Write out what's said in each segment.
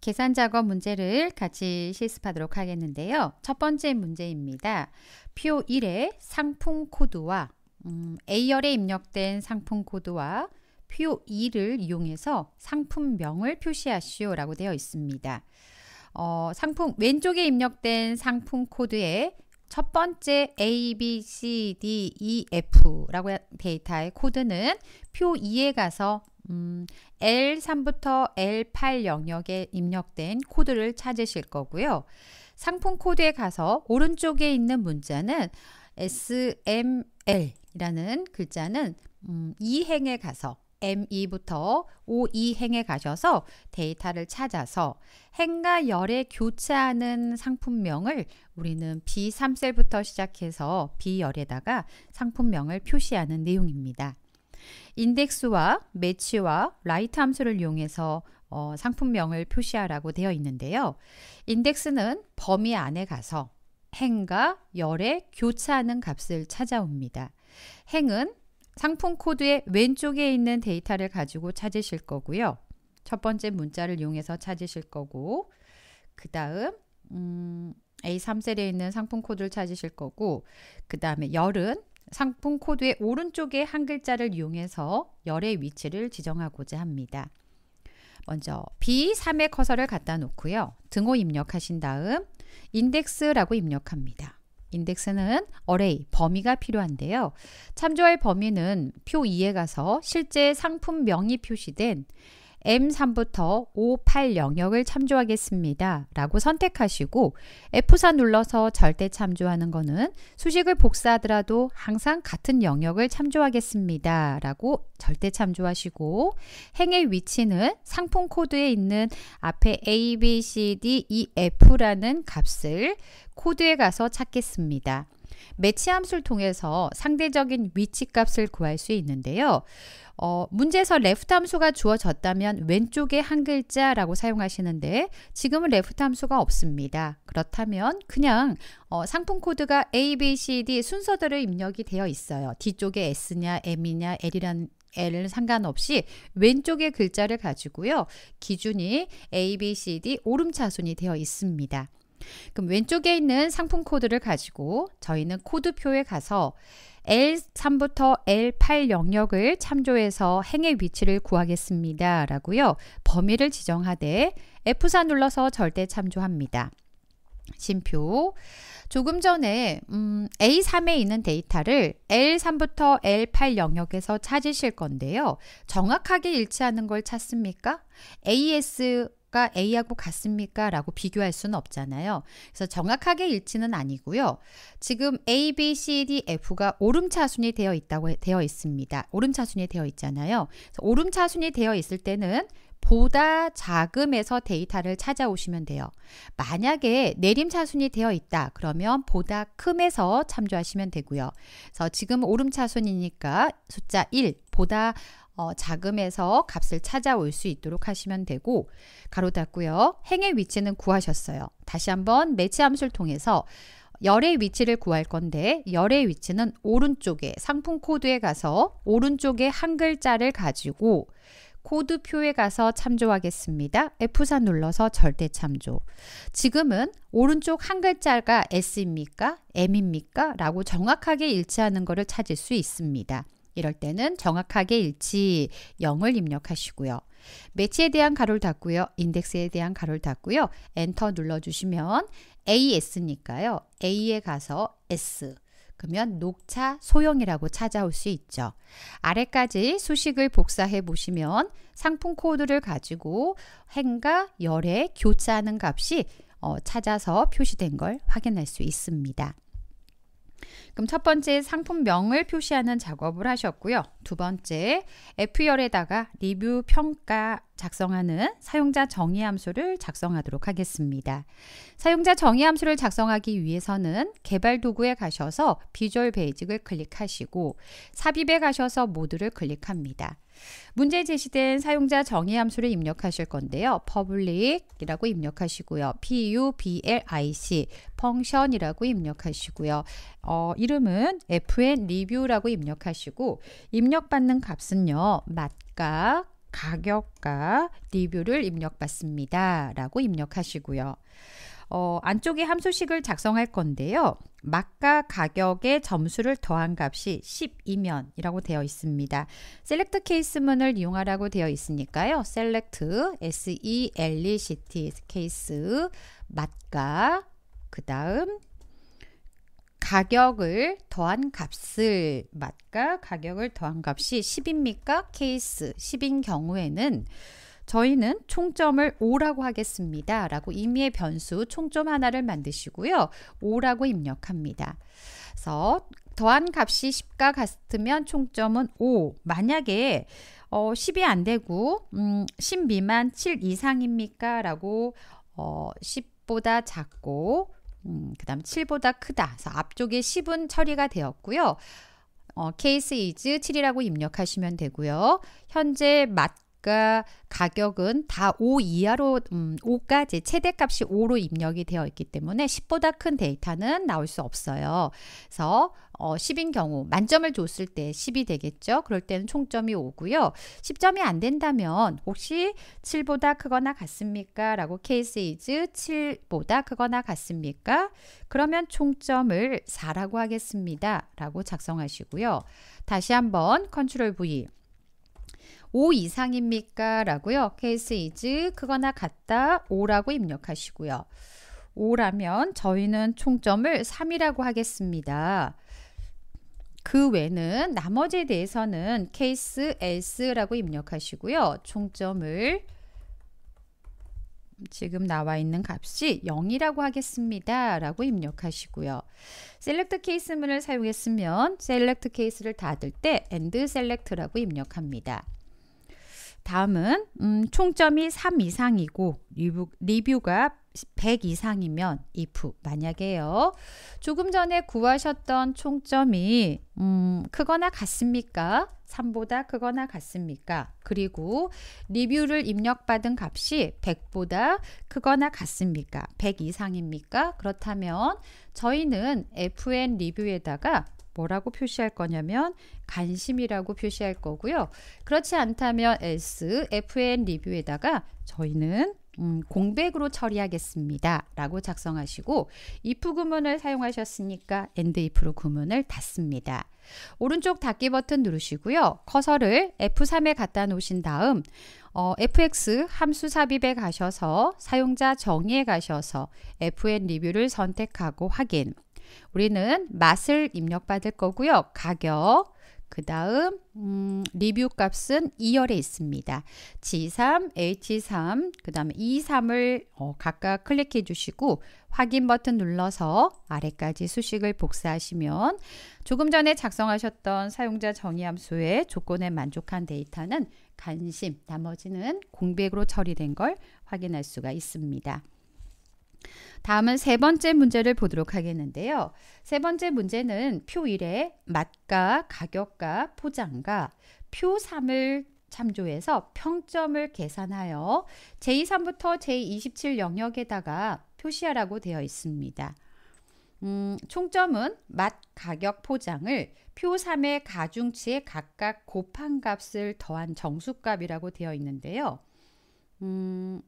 계산 작업 문제를 같이 실습하도록 하겠는데요. 첫 번째 문제입니다. 표 1의 상품 코드와 음, A열에 입력된 상품 코드와 표 2를 이용해서 상품명을 표시하시오 라고 되어 있습니다. 어, 상품 왼쪽에 입력된 상품 코드에 첫 번째 A, B, C, D, E, F라고 데이터의 코드는 표 2에 가서 음, L3부터 L8 영역에 입력된 코드를 찾으실 거고요. 상품 코드에 가서 오른쪽에 있는 문자는 SML이라는 글자는 음, 2행에 가서 M2부터 O2행에 e 가셔서 데이터를 찾아서 행과 열에 교차하는 상품명을 우리는 B3셀부터 시작해서 B열에다가 상품명을 표시하는 내용입니다. 인덱스와 매치와 라이트 함수를 이용해서 어, 상품명을 표시하라고 되어 있는데요. 인덱스는 범위 안에 가서 행과 열의 교차하는 값을 찾아옵니다. 행은 상품 코드의 왼쪽에 있는 데이터를 가지고 찾으실 거고요. 첫 번째 문자를 이용해서 찾으실 거고 그 다음 음, A3셀에 있는 상품 코드를 찾으실 거고 그 다음에 열은 상품 코드의 오른쪽에 한 글자를 이용해서 열의 위치를 지정하고자 합니다. 먼저 B3의 커서를 갖다 놓고요. 등호 입력하신 다음 인덱스라고 입력합니다. 인덱스는 어레이, 범위가 필요한데요. 참조할 범위는 표 2에 가서 실제 상품명이 표시된 M3부터 5, 8 영역을 참조하겠습니다. 라고 선택하시고 F4 눌러서 절대 참조하는 것은 수식을 복사하더라도 항상 같은 영역을 참조하겠습니다. 라고 절대 참조하시고 행의 위치는 상품 코드에 있는 앞에 A, B, C, D, E, F라는 값을 코드에 가서 찾겠습니다. 매치함수를 통해서 상대적인 위치값을 구할 수 있는데요. 어, 문제에서 left 함수가 주어졌다면 왼쪽에 한 글자라고 사용하시는데 지금은 left 함수가 없습니다. 그렇다면 그냥 어, 상품 코드가 A, B, C, D 순서대로 입력이 되어 있어요. 뒤쪽에 S냐 M이냐 l 이란 L은 상관없이 왼쪽의 글자를 가지고요. 기준이 A, B, C, D 오름차순이 되어 있습니다. 그럼 왼쪽에 있는 상품 코드를 가지고 저희는 코드표에 가서 L3부터 L8 영역을 참조해서 행의 위치를 구하겠습니다. 라고요. 범위를 지정하되 F4 눌러서 절대 참조합니다. 심표 조금 전에 음, A3에 있는 데이터를 L3부터 L8 영역에서 찾으실 건데요. 정확하게 일치하는 걸 찾습니까? AS A하고 같습니까? 라고 비교할 수는 없잖아요. 그래서 정확하게 일치는 아니고요. 지금 A, B, C, D, F가 오름차순이 되어 있다고 되어 있습니다. 오름차순이 되어 있잖아요. 오름차순이 되어 있을 때는 보다 작음에서 데이터를 찾아오시면 돼요. 만약에 내림차순이 되어 있다. 그러면 보다 큼에서 참조하시면 되고요. 그래서 지금 오름차순이니까 숫자 1, 보다 어, 자금에서 값을 찾아올 수 있도록 하시면 되고 가로 닫고요. 행의 위치는 구하셨어요. 다시 한번 매치 함수를 통해서 열의 위치를 구할 건데 열의 위치는 오른쪽에 상품 코드에 가서 오른쪽에 한 글자를 가지고 코드표에 가서 참조하겠습니다. F4 눌러서 절대 참조. 지금은 오른쪽 한 글자가 S입니까? M입니까? 라고 정확하게 일치하는 것을 찾을 수 있습니다. 이럴 때는 정확하게 일치 0을 입력하시고요. 매치에 대한 가로를 닫고요. 인덱스에 대한 가로를 닫고요. 엔터 눌러주시면 AS니까요. A에 가서 S. 그러면 녹차 소형이라고 찾아올 수 있죠. 아래까지 수식을 복사해 보시면 상품 코드를 가지고 행과 열의 교차하는 값이 어, 찾아서 표시된 걸 확인할 수 있습니다. 그럼 첫 번째 상품명을 표시하는 작업을 하셨고요. 두 번째 F열에다가 리뷰 평가 작성하는 사용자 정의 함수를 작성하도록 하겠습니다. 사용자 정의 함수를 작성하기 위해서는 개발 도구에 가셔서 비주얼 베이직을 클릭하시고 삽입에 가셔서 모드를 클릭합니다. 문제에 제시된 사용자 정의 함수를 입력하실 건데요. public이라고 입력하시고요. public function이라고 입력하시고요. 어, 이름은 fn review라고 입력하시고 입력받는 값은요. 맛값 가격과 리뷰를 입력받습니다. 라고 입력하시고요. 어, 안쪽에 함수식을 작성할 건데요. 막가 가격에 점수를 더한 값이 12면이라고 되어 있습니다. 셀렉트 케이스문을 이용하라고 되어 있으니까요. 셀렉트 S-E-L-E-C-T 케이스 막가 그 다음 가격을 더한 값을 맛과 가격을 더한 값이 10입니까? 케이스 10인 경우에는 저희는 총점을 5라고 하겠습니다. 라고 임의의 변수 총점 하나를 만드시고요. 5라고 입력합니다. 그래서 더한 값이 10과 같으면 총점은 5. 만약에 어, 10이 안 되고 음, 10 미만 7 이상입니까? 라고 어, 10보다 작고 음, 그 다음 7보다 크다. 그래서 앞쪽에 10은 처리가 되었고요. 어, 케이스 이즈 7이라고 입력하시면 되고요. 현재 맞 보니까 가격은 다 5 이하로 음, 5까지 최대값이 5로 입력이 되어 있기 때문에 10보다 큰 데이터는 나올 수 없어요. 그래서 어, 10인 경우 만점을 줬을 때 10이 되겠죠. 그럴 때는 총점이 5고요. 10점이 안 된다면 혹시 7보다 크거나 같습니까? 라고 케이스 이즈 7보다 크거나 같습니까? 그러면 총점을 4라고 하겠습니다. 라고 작성하시고요. 다시 한번 컨트롤 V 5 이상입니까? 라고요. 케이스 이즈 그거나 같다 5라고 입력하시고요. 5라면 저희는 총점을 3이라고 하겠습니다. 그 외는 나머지에 대해서는 케이스 else라고 입력하시고요. 총점을 지금 나와 있는 값이 0이라고 하겠습니다. 라고 입력하시고요. 셀렉트 케이스문을 사용했으면 셀렉트 케이스를 닫을 때 and select라고 입력합니다. 다음은 음, 총점이 3 이상이고 리뷰, 리뷰가 100 이상이면 if 만약에요. 조금 전에 구하셨던 총점이 음, 크거나 같습니까? 3보다 크거나 같습니까? 그리고 리뷰를 입력받은 값이 100보다 크거나 같습니까? 100 이상입니까? 그렇다면 저희는 fn 리뷰에다가 뭐라고 표시할 거냐면 관심이라고 표시할 거고요. 그렇지 않다면 S, FN 리뷰에다가 저희는 음, 공백으로 처리하겠습니다. 라고 작성하시고 if 구문을 사용하셨으니까 and if로 구문을 닫습니다. 오른쪽 닫기 버튼 누르시고요. 커서를 F3에 갖다 놓으신 다음 어, fx 함수 삽입에 가셔서 사용자 정의에 가셔서 fn 리뷰를 선택하고 확인 우리는 맛을 입력받을 거고요. 가격, 그 다음 음, 리뷰 값은 2열에 있습니다. G3, H3, 그 다음에 E3을 어, 각각 클릭해 주시고 확인 버튼 눌러서 아래까지 수식을 복사하시면 조금 전에 작성하셨던 사용자 정의 함수의 조건에 만족한 데이터는 관심, 나머지는 공백으로 처리된 걸 확인할 수가 있습니다. 다음은 세 번째 문제를 보도록 하겠는데요. 세 번째 문제는 표 1의 맛과 가격과 포장과 표 3을 참조해서 평점을 계산하여 제 23부터 제 27 영역에다가 표시하라고 되어 있습니다. 음, 총점은 맛, 가격, 포장을 표 3의 가중치에 각각 곱한 값을 더한 정수값이라고 되어 있는데요. 음,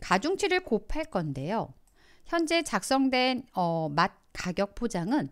가중치를 곱할 건데요. 현재 작성된 어, 맛 가격 포장은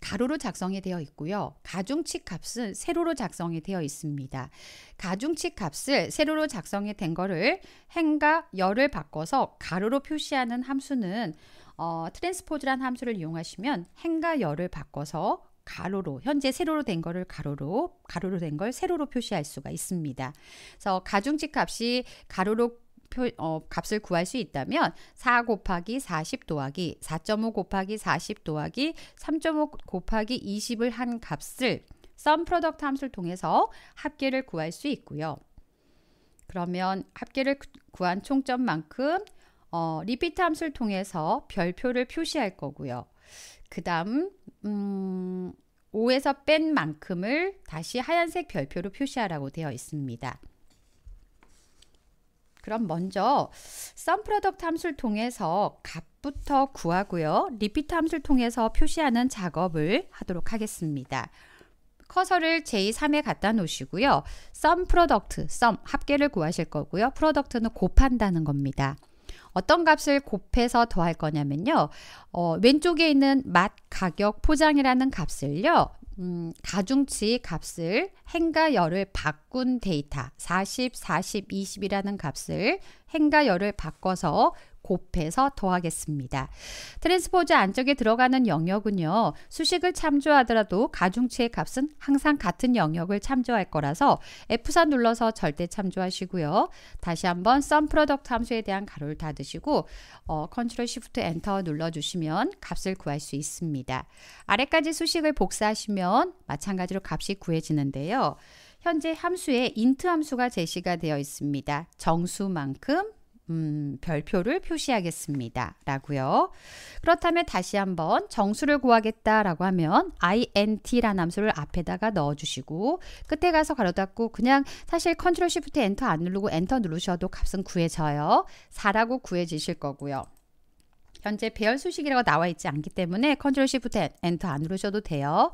가로로 작성이 되어 있고요. 가중치 값은 세로로 작성이 되어 있습니다. 가중치 값을 세로로 작성이 된 거를 행과 열을 바꿔서 가로로 표시하는 함수는 어, 트랜스포즈란 함수를 이용하시면 행과 열을 바꿔서 가로로 현재 세로로 된 거를 가로로 가로로 된 걸 세로로 표시할 수가 있습니다. 그래서 가중치 값이 가로로 표, 어, 값을 구할 수 있다면 4 곱하기 40 더하기 4.5 곱하기 40 더하기 3.5 곱하기 20을 한 값을 sum product 함수를 통해서 합계를 구할 수 있고요. 그러면 합계를 구한 총점만큼 어, 리피트 함수를 통해서 별표를 표시할 거고요. 그 다음 음, 5에서 뺀 만큼을 다시 하얀색 별표로 표시하라고 되어 있습니다. 그럼 먼저 썸프로덕트 함수를 통해서 값부터 구하고요. 리피트 함수를 통해서 표시하는 작업을 하도록 하겠습니다. 커서를 제3에 갖다 놓으시고요. 썸 프로덕트, 썸 합계를 구하실 거고요. 프로덕트는 곱한다는 겁니다. 어떤 값을 곱해서 더할 거냐면요. 어, 왼쪽에 있는 맛 가격 포장이라는 값을요. 음, 가중치 값을 행과 열을 바꾼 데이터 40, 40, 20이라는 값을 행과 열을 바꿔서 곱해서 더하겠습니다. 트랜스포즈 안쪽에 들어가는 영역은요. 수식을 참조하더라도 가중치의 값은 항상 같은 영역을 참조할 거라서 F4 눌러서 절대 참조하시고요. 다시 한번 sum product 함수에 대한 가로를 닫으시고 어, Shift Enter 눌러주시면 값을 구할 수 있습니다. 아래까지 수식을 복사하시면 마찬가지로 값이 구해지는데요. 현재 함수에 int 함수가 제시가 되어 있습니다. 정수만큼 음, 별표를 표시하겠습니다. 라고요. 그렇다면 다시 한번 정수를 구하겠다라고 하면 int라는 함수를 앞에다가 넣어주시고 끝에 가서 가로 닫고 그냥 사실 컨트롤 쉬프트 엔터 안 누르고 엔터 누르셔도 값은 구해져요. 4라고 구해지실 거고요. 현재 배열 수식이라고 나와 있지 않기 때문에 컨트롤 쉬프트 엔터 안 누르셔도 돼요.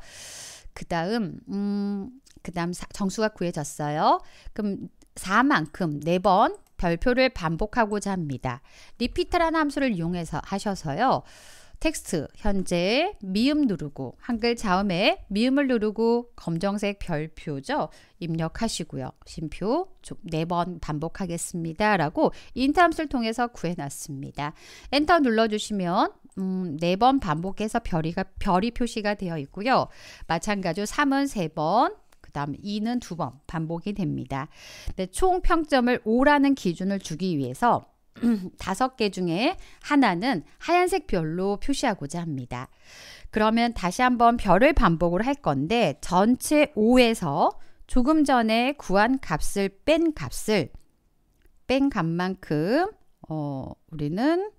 그 다음 음, 그 다음 정수가 구해졌어요. 그럼 4만큼 4번 별표를 반복하고자 합니다. 리피트라는 함수를 이용해서 하셔서요. 텍스트 현재 미음 누르고 한글 자음에 미음을 누르고 검정색 별표죠. 입력하시고요. 심표 4번 반복하겠습니다. 라고 인터함수를 통해서 구해놨습니다. 엔터 눌러주시면 음, 네번 반복해서 별이가, 별이 표시가 되어 있고요. 마찬가지로 3은 3번 그 다음 2는 두 번 반복이 됩니다. 근데 네, 총 평점을 5라는 기준을 주기 위해서 다섯 개 중에 하나는 하얀색 별로 표시하고자 합니다. 그러면 다시 한번 별을 반복을 할 건데 전체 5에서 조금 전에 구한 값을 뺀 값을 뺀 값만큼 어, 우리는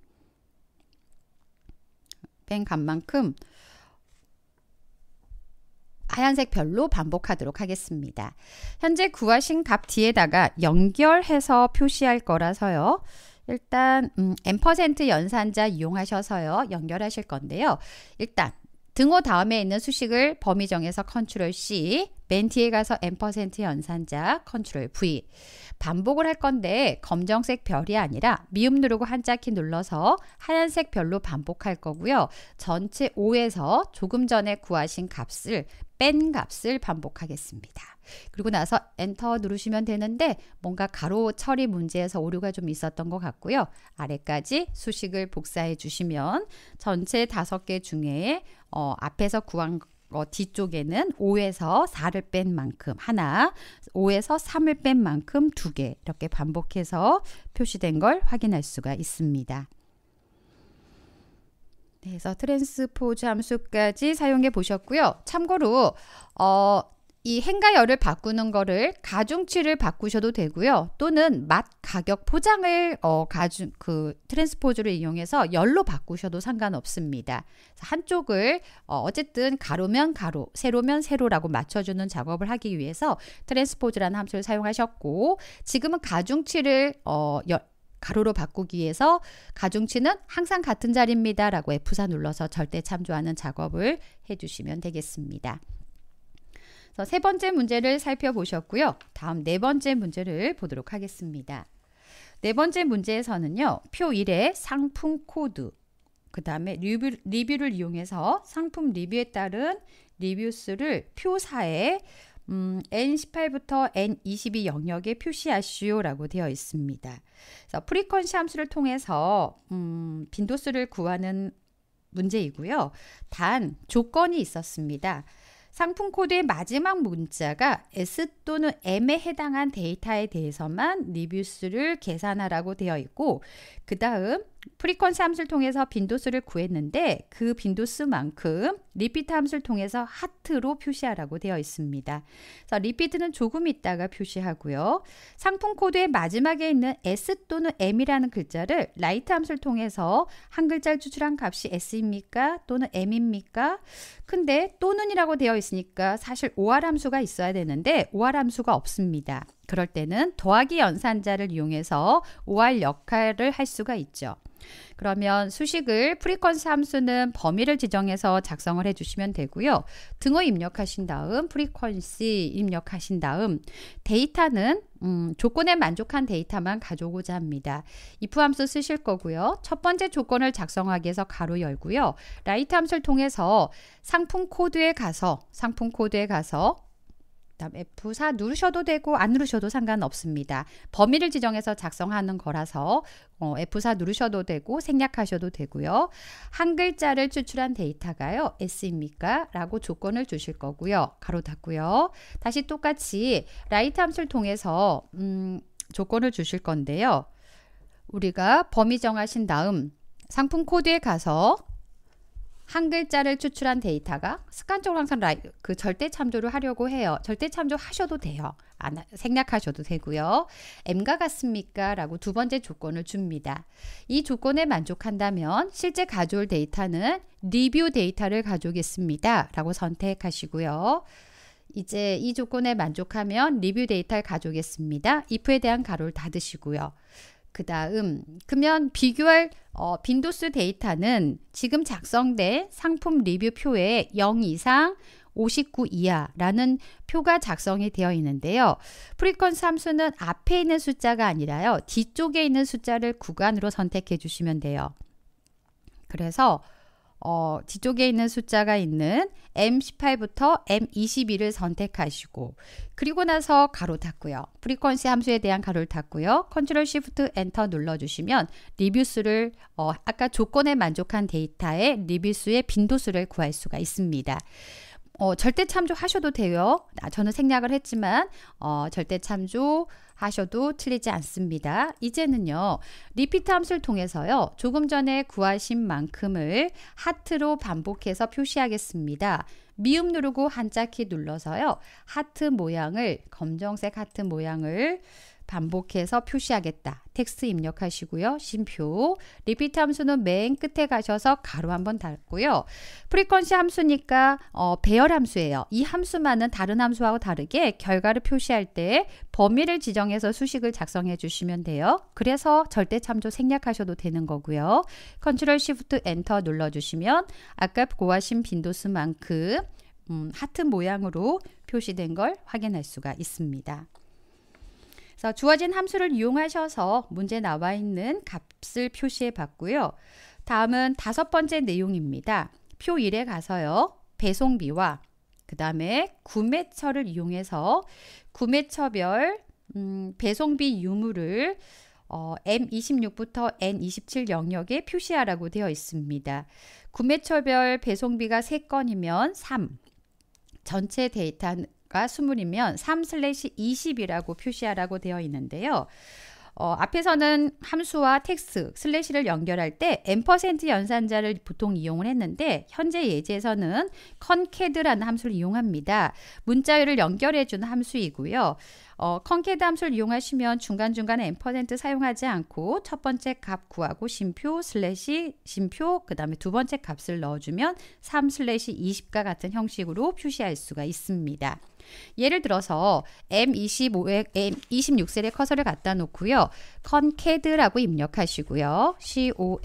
뺀 값만큼 하얀색 별로 반복하도록 하겠습니다. 현재 구하신 값 뒤에다가 연결해서 표시할 거라서요. 일단 음, n% 연산자 이용하셔서요. 연결하실 건데요. 일단 등호 다음에 있는 수식을 범위 정해서 컨트롤 C, 맨 뒤에 가서 n% 연산자 컨트롤 V 반복을 할 건데 검정색 별이 아니라 미음 누르고 한자 키 눌러서 하얀색 별로 반복할 거고요. 전체 5에서 조금 전에 구하신 값을 뺀 값을 반복하겠습니다. 그리고 나서 엔터 누르시면 되는데 뭔가 가로 처리 문제에서 오류가 좀 있었던 것 같고요. 아래까지 수식을 복사해 주시면 전체 5개 중에 어, 앞에서 구한 것 어, 뒤쪽에는 5에서 4를 뺀 만큼 하나, 5에서 3을 뺀 만큼 두 개 이렇게 반복해서 표시된 걸 확인할 수가 있습니다. 네, 그래서 트랜스포즈 함수까지 사용해 보셨고요. 참고로 어, 이 행가열을 바꾸는 거를 가중치를 바꾸셔도 되고요. 또는 맛, 가격, 포장을 어, 가중 그 트랜스포즈를 이용해서 열로 바꾸셔도 상관없습니다. 한쪽을 어, 어쨌든 가로면 가로, 세로면 세로라고 맞춰주는 작업을 하기 위해서 트랜스포즈라는 함수를 사용하셨고 지금은 가중치를 어, 열, 가로로 바꾸기 위해서 가중치는 항상 같은 자리입니다 라고 F4 눌러서 절대 참조하는 작업을 해주시면 되겠습니다. 그래서 세 번째 문제를 살펴보셨고요. 다음 네 번째 문제를 보도록 하겠습니다. 네 번째 문제에서는요. 표 1의 상품 코드, 그 다음에 리뷰, 리뷰를 이용해서 상품 리뷰에 따른 리뷰수를 표사에 음, N18부터 N22 영역에 표시하시오라고 되어 있습니다. 그래서 프리퀀시 함수를 통해서 음, 빈도수를 구하는 문제이고요. 단 조건이 있었습니다. 상품 코드의 마지막 문자가 S 또는 M에 해당한 데이터에 대해서만 리뷰수를 계산하라고 되어 있고 그 다음 프리퀀스 함수를 통해서 빈도수를 구했는데 그 빈도수만큼 리피트 함수를 통해서 하트로 표시하라고 되어 있습니다. 그래서 리피트는 조금 있다가 표시하고요. 상품 코드의 마지막에 있는 S 또는 M이라는 글자를 라이트 함수를 통해서 한 글자를 추출한 값이 S입니까? 또는 M입니까? 근데 또는이라고 되어 있으니까 사실 OR 함수가 있어야 되는데 OR 함수가 없습니다. 그럴 때는 더하기 연산자를 이용해서 OR 역할을 할 수가 있죠. 그러면 수식을 프리퀀스 함수는 범위를 지정해서 작성을 해주시면 되고요. 등호 입력하신 다음 프리퀀시 입력하신 다음 데이터는 음, 조건에 만족한 데이터만 가져오고자 합니다. if 함수 쓰실 거고요. 첫 번째 조건을 작성하기 위해서 가로 열고요. 라이트 함수를 통해서 상품 코드에 가서 상품 코드에 가서 그 다음 F4 누르셔도 되고 안 누르셔도 상관없습니다. 범위를 지정해서 작성하는 거라서 어, F4 누르셔도 되고 생략하셔도 되고요. 한 글자를 추출한 데이터가요. S입니까? 라고 조건을 주실 거고요. 가로 닫고요. 다시 똑같이 라이트 함수를 통해서 음, 조건을 주실 건데요. 우리가 범위 정하신 다음 상품 코드에 가서 한 글자를 추출한 데이터가 습관적으로 항상 라이, 그 절대 참조를 하려고 해요. 절대 참조 하셔도 돼요. 안, 생략하셔도 되고요. M과 같습니까? 라고 두 번째 조건을 줍니다. 이 조건에 만족한다면 실제 가져올 데이터는 리뷰 데이터를 가져오겠습니다. 라고 선택하시고요. 이제 이 조건에 만족하면 리뷰 데이터를 가져오겠습니다. if에 대한 가로를 닫으시고요. 그 다음 그러면 비교할 어, 빈도수 데이터는 지금 작성된 상품 리뷰표에 0 이상 59 이하라는 표가 작성이 되어 있는데요. 프리퀀스 수는 앞에 있는 숫자가 아니라요. 뒤쪽에 있는 숫자를 구간으로 선택해 주시면 돼요. 그래서 어, 뒤쪽에 있는 숫자가 있는 M18부터 M22를 선택하시고 그리고 나서 가로 닫고요. 프리퀀시 함수에 대한 가로를 닫고요. 컨트롤 시프트 엔터 눌러주시면 리뷰 수를 어, 아까 조건에 만족한 데이터의 리뷰 수의 빈도수를 구할 수가 있습니다. 어, 절대 참조 하셔도 돼요. 나 아, 저는 생략을 했지만 어, 절대 참조 하셔도 틀리지 않습니다. 이제는요. 리피트 함수를 통해서요. 조금 전에 구하신 만큼을 하트로 반복해서 표시하겠습니다. 미음 누르고 한자 키 눌러서요. 하트 모양을 검정색 하트 모양을 반복해서 표시하겠다. 텍스트 입력하시고요. 심표. 리피트 함수는 맨 끝에 가셔서 가로 한번 닫고요. 프리퀀시 함수니까 어, 배열 함수예요. 이 함수만은 다른 함수하고 다르게 결과를 표시할 때 범위를 지정해서 수식을 작성해 주시면 돼요. 그래서 절대 참조 생략하셔도 되는 거고요. 컨트롤 시프트 엔터 눌러 주시면 아까 고하신 빈도수만큼 음, 하트 모양으로 표시된 걸 확인할 수가 있습니다. 자, 주어진 함수를 이용하셔서 문제 나와 있는 값을 표시해 봤고요. 다음은 다섯 번째 내용입니다. 표 1에 가서요. 배송비와 그 다음에 구매처를 이용해서 구매처별 음, 배송비 유무를 어, M26부터 N27 영역에 표시하라고 되어 있습니다. 구매처별 배송비가 3건이면 3, 전체 데이터 수가 20이면 3/20이라고 슬래시 표시하라고 되어 있는데요. 어, 앞에서는 함수와 텍스, 슬래시를 연결할 때 n% 연산자를 보통 이용을 했는데 현재 예제에서는 concat라는 함수를 이용합니다. 문자열을 연결해주는 함수이고요. 어, 컨캐드 함수를 이용하시면 중간중간에 n% 사용하지 않고 첫 번째 값 구하고 심표 슬래시 심표 그 다음에 두 번째 값을 넣어주면 3 슬래시 20과 같은 형식으로 표시할 수가 있습니다. 예를 들어서 M25에 M26셀에 커서를 갖다 놓고요. 컨캐드라고 입력하시고요. CON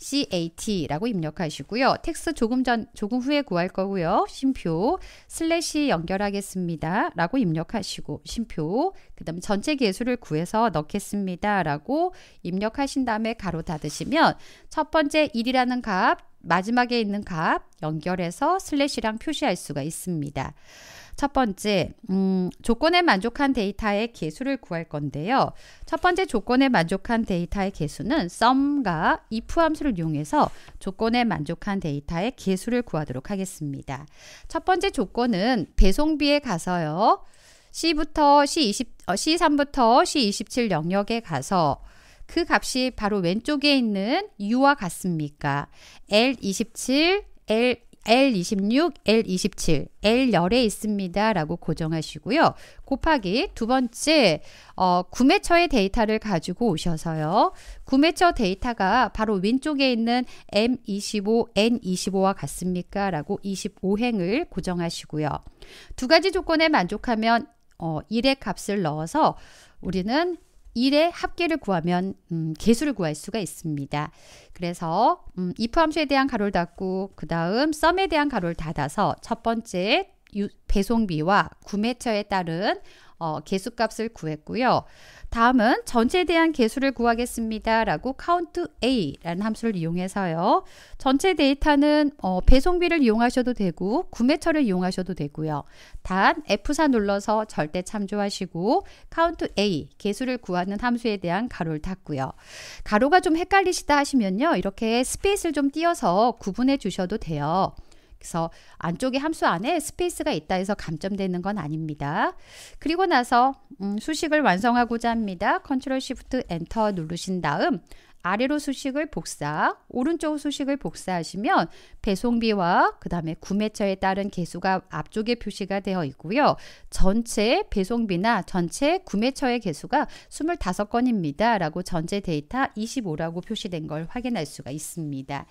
CAT라고 입력하시고요. 텍스 조금 전, 조금 후에 구할 거고요. 심표, 슬래시 연결하겠습니다. 라고 입력하시고, 심표, 그 다음 전체 개수를 구해서 넣겠습니다. 라고 입력하신 다음에 가로 닫으시면 첫 번째 1이라는 값, 마지막에 있는 값 연결해서 슬래시랑 표시할 수가 있습니다. 첫 번째, 음, 조건에 만족한 데이터의 개수를 구할 건데요. 첫 번째 조건에 만족한 데이터의 개수는 sum과 if 함수를 이용해서 조건에 만족한 데이터의 개수를 구하도록 하겠습니다. 첫 번째 조건은 배송비에 가서요. C부터 C20, 어, C3부터 C27 영역에 가서 그 값이 바로 왼쪽에 있는 U와 같습니까? L27, L L26, L27, L열에 있습니다. 라고 고정하시고요. 곱하기 두 번째, 어, 구매처의 데이터를 가지고 오셔서요. 구매처 데이터가 바로 왼쪽에 있는 M25, N25와 같습니까? 라고 25행을 고정하시고요. 두 가지 조건에 만족하면 어, 1의 값을 넣어서 우리는 1의 합계를 구하면 음, 개수를 구할 수가 있습니다. 그래서 음, if 함수에 대한 가로를 닫고 그 다음 썸에 대한 가로를 닫아서 첫 번째 유, 배송비와 구매처에 따른 어, 개수값을 구했고요. 다음은 전체에 대한 개수를 구하겠습니다. 라고 countA라는 함수를 이용해서요. 전체 데이터는 어, 배송비를 이용하셔도 되고 구매처를 이용하셔도 되고요. 단 F4 눌러서 절대 참조하시고 countA 개수를 구하는 함수에 대한 가로를 탔고요. 가로가 좀 헷갈리시다 하시면요. 이렇게 스페이스를 좀 띄어서 구분해 주셔도 돼요. 그래서 안쪽에 함수 안에 스페이스가 있다 해서 감점되는 건 아닙니다. 그리고 나서 음, 수식을 완성하고자 합니다. 컨트롤 시프트 엔터 누르신 다음 아래로 수식을 복사, 오른쪽 수식을 복사하시면 배송비와 그 다음에 구매처에 따른 개수가 앞쪽에 표시가 되어 있고요. 전체 배송비나 전체 구매처의 개수가 25건입니다. 라고 전체 데이터 25라고 표시된 걸 확인할 수가 있습니다.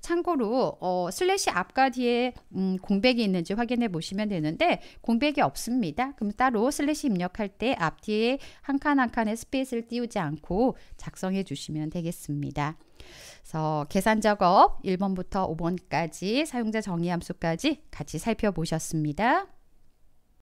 참고로 어, 슬래시 앞과 뒤에 음, 공백이 있는지 확인해 보시면 되는데 공백이 없습니다. 그럼 따로 슬래시 입력할 때 앞뒤에 한 칸 한 칸의 스페이스를 띄우지 않고 작성해 주시면 되겠습니다. 되겠습니다. 그래서 계산 작업 1번부터 5번까지 사용자 정의 함수까지 같이 살펴보셨습니다.